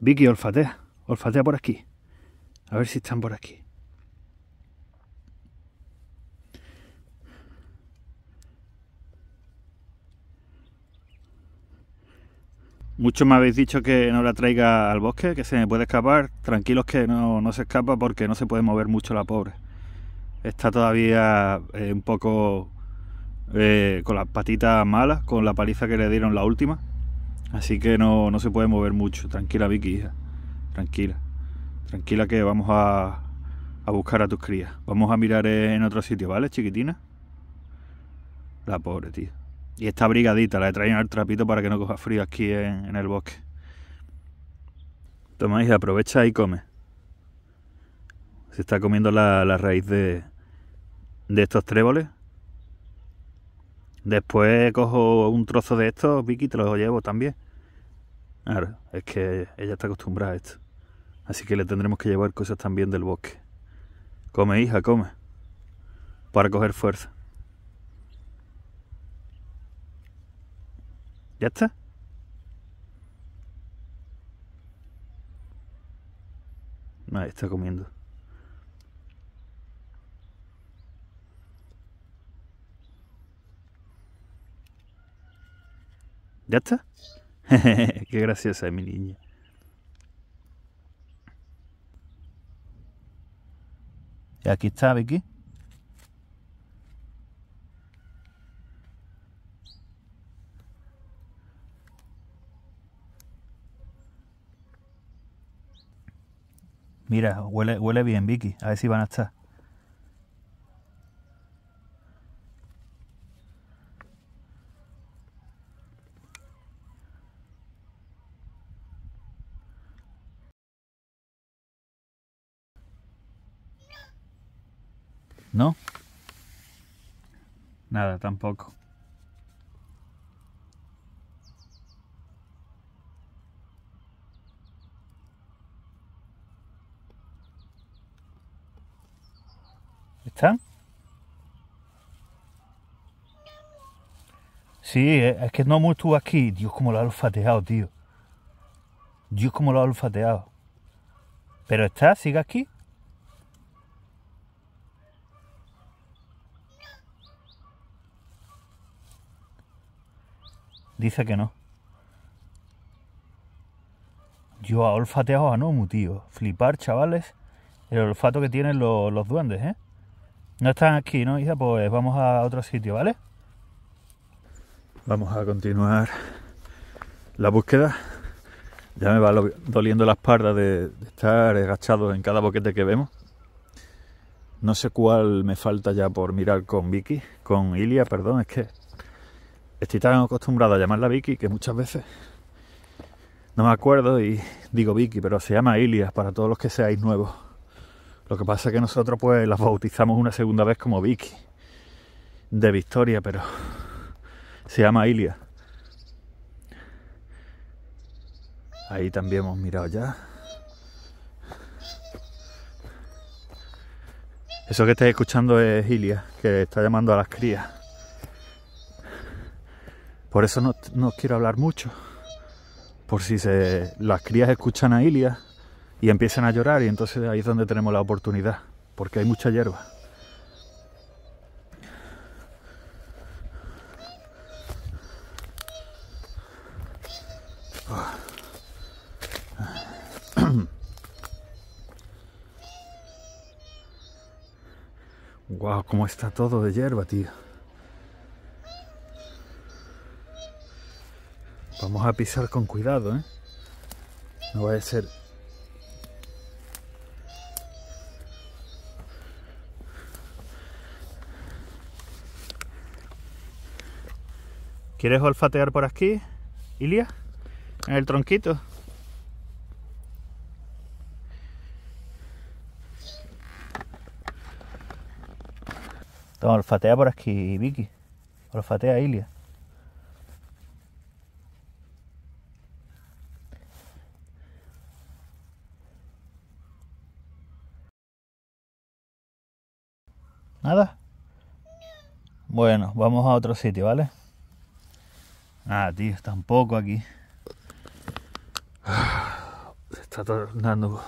Vicky, olfatea. Olfatea por aquí. A ver si están por aquí. Muchos me habéis dicho que no la traiga al bosque, que se me puede escapar. Tranquilos que no, se escapa porque no se puede mover mucho la pobre. Está todavía eh, un poco eh, con las patitas malas, con la paliza que le dieron la última. Así que no, no se puede mover mucho. Tranquila, Vicky, hija. Tranquila. Tranquila que vamos a, buscar a tus crías. Vamos a mirar en otro sitio, ¿vale, chiquitina? La pobre, tío. Y esta brigadita la he traído trapito para que no coja frío aquí en, el bosque. Toma, hija, aprovecha y come. Se está comiendo la, la raíz de, de estos tréboles Después cojo un trozo de esto, Vicky, te lo llevo también. Claro, es que ella está acostumbrada a esto. Así que le tendremos que llevar cosas también del bosque. Come, hija, come. Para coger fuerza. ¿Ya está? Ahí está comiendo. ¿Ya está? Qué graciosa mi niña. Y aquí está Vicky. Mira, huele, huele bien, Vicky. A ver si van a estar. ¿No? Nada, tampoco. ¿Están? Sí, eh, es que no estuvo aquí. Dios, como lo ha olfateado, tío. Dios, como lo ha olfateado. Pero está, sigue aquí. Dice que no. Yo a olfateado a Nomu, tío. Flipar, chavales. El olfato que tienen los, duendes, ¿eh? No están aquí, ¿no, hija? Pues vamos a otro sitio, ¿vale? Vamos a continuar la búsqueda. Ya me va doliendo la espalda de, de estar agachado en cada boquete que vemos. No sé cuál me falta ya por mirar con Vicky, con Ilia, perdón, es que estoy tan acostumbrado a llamarla Vicky que muchas veces no me acuerdo y digo Vicky, pero se llama Ilia para todos los que seáis nuevos. Lo que pasa es que nosotros pues las bautizamos una segunda vez como Vicky de Victoria, pero se llama Ilia Ahí también hemos mirado ya. Eso que estáis escuchando es Ilia que está llamando a las crías. Por eso no, quiero hablar mucho. Por si se, las crías escuchan a Ilia y empiezan a llorar y entonces ahí es donde tenemos la oportunidad. Porque hay mucha hierba. Guau, cómo está todo de hierba, tío. Vamos a pisar con cuidado, ¿eh? No vaya a ser. ¿Quieres olfatear por aquí, Ilia? En el tronquito. Toma, olfatea por aquí, Vicky. Olfatea, Ilia. ¿Nada? Bueno, vamos a otro sitio, ¿vale? Ah, tío, está un poco aquí. Ah, se está tornando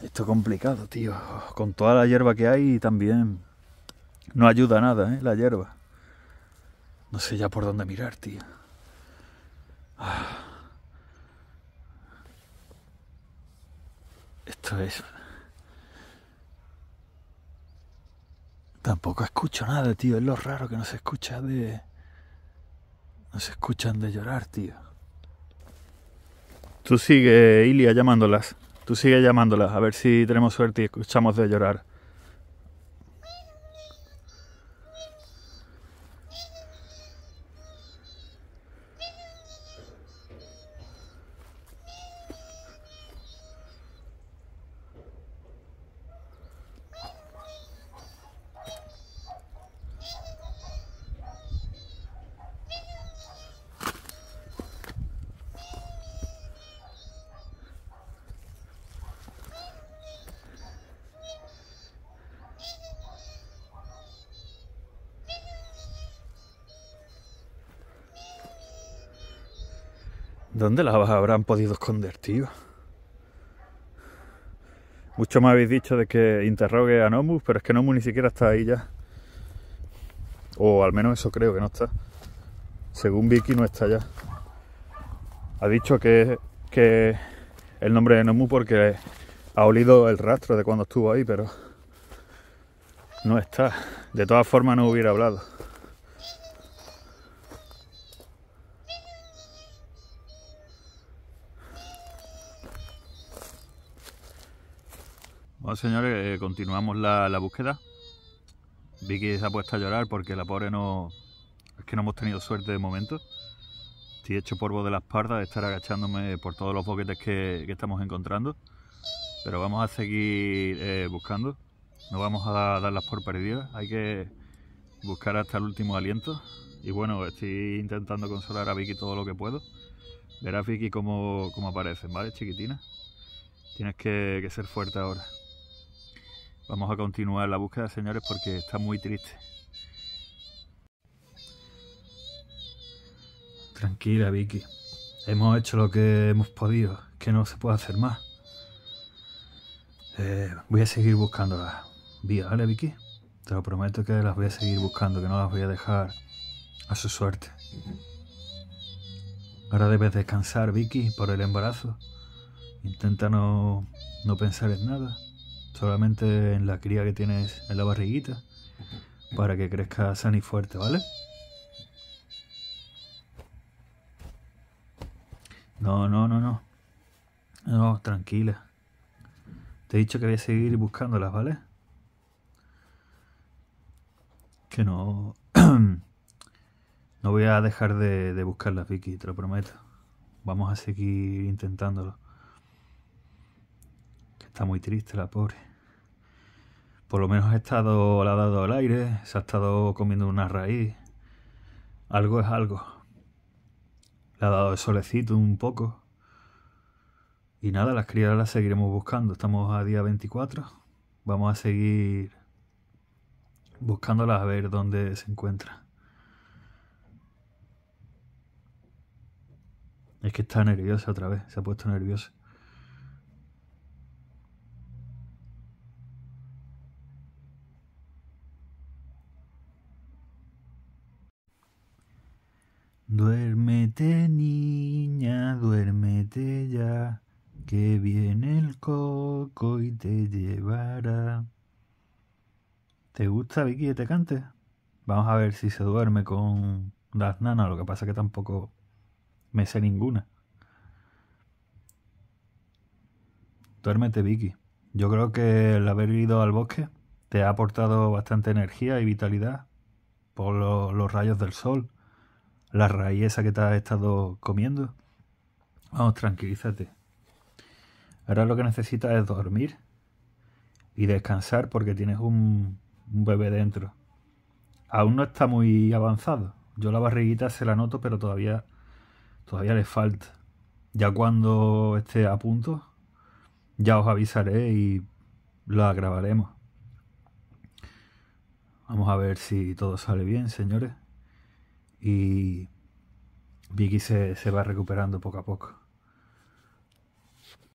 esto complicado, tío. Con toda la hierba que hay también no ayuda nada, ¿eh? La hierba. No sé ya por dónde mirar, tío. Ah. Esto es Tampoco escucho nada, tío. Es lo raro que no se escucha de. No se escuchan de llorar, tío. Tú sigue, Ilia, llamándolas. Tú sigue llamándolas, a ver si tenemos suerte y escuchamos de llorar. ¿Dónde las habrán podido esconder, tío? Mucho me habéis dicho de que interrogue a Nomu, pero es que Nomu ni siquiera está ahí ya. O al menos eso creo que no está. Según Vicky no está ya. Ha dicho que, que el nombre de Nomu porque ha olido el rastro de cuando estuvo ahí, pero no está. De todas formas no hubiera hablado. Bueno, señores, eh, continuamos la, búsqueda. Vicky se ha puesto a llorar porque la pobre no... Es que no hemos tenido suerte de momento. Estoy hecho polvo de las pardas de estar agachándome por todos los boquetes que, estamos encontrando. Pero vamos a seguir eh, buscando. No vamos a darlas por perdidas. Hay que buscar hasta el último aliento. Y bueno, estoy intentando consolar a Vicky todo lo que puedo. Verás Vicky cómo, cómo aparecen, ¿vale, chiquitina? Tienes que ser fuerte ahora. Vamos a continuar la búsqueda, señores, porque está muy triste. Tranquila, Vicky. Hemos hecho lo que hemos podido, que no se puede hacer más. Eh, voy a seguir buscando las vías, ¿vale, Vicky? Te lo prometo que las voy a seguir buscando, que no las voy a dejar a su suerte. Ahora debes descansar, Vicky, por el embarazo. Intenta no, no pensar en nada solamente en la cría que tienes en la barriguita para que crezca sano y fuerte, ¿vale? No, no, no, no. No, tranquila. Te he dicho que voy a seguir buscándolas, ¿vale? Que no... no voy a dejar de, de buscarlas, Vicky, te lo prometo. Vamos a seguir intentándolo. Está muy triste la pobre. Por lo menos ha estado, la ha dado al aire, se ha estado comiendo una raíz. Algo es algo. Le ha dado el solecito un poco. Y nada, las crías las seguiremos buscando. Estamos a día 24. Vamos a seguir buscándolas a ver dónde se encuentra. Es que está nerviosa otra vez, se ha puesto nerviosa. que viene el coco y te llevará. ¿Te gusta Vicky que te cante? Vamos a ver si se duerme con las nanas, lo que pasa que tampoco me sé ninguna. Duérmete Vicky. Yo creo que el haber ido al bosque te ha aportado bastante energía y vitalidad por los rayos del sol, la raíz que te has estado comiendo. Vamos, tranquilízate. Ahora lo que necesita es dormir y descansar porque tienes un, bebé dentro. Aún no está muy avanzado. Yo la barriguita se la noto, pero todavía, todavía le falta. Ya cuando esté a punto, ya os avisaré y la grabaremos. Vamos a ver si todo sale bien, señores. Y Vicky se va recuperando poco a poco.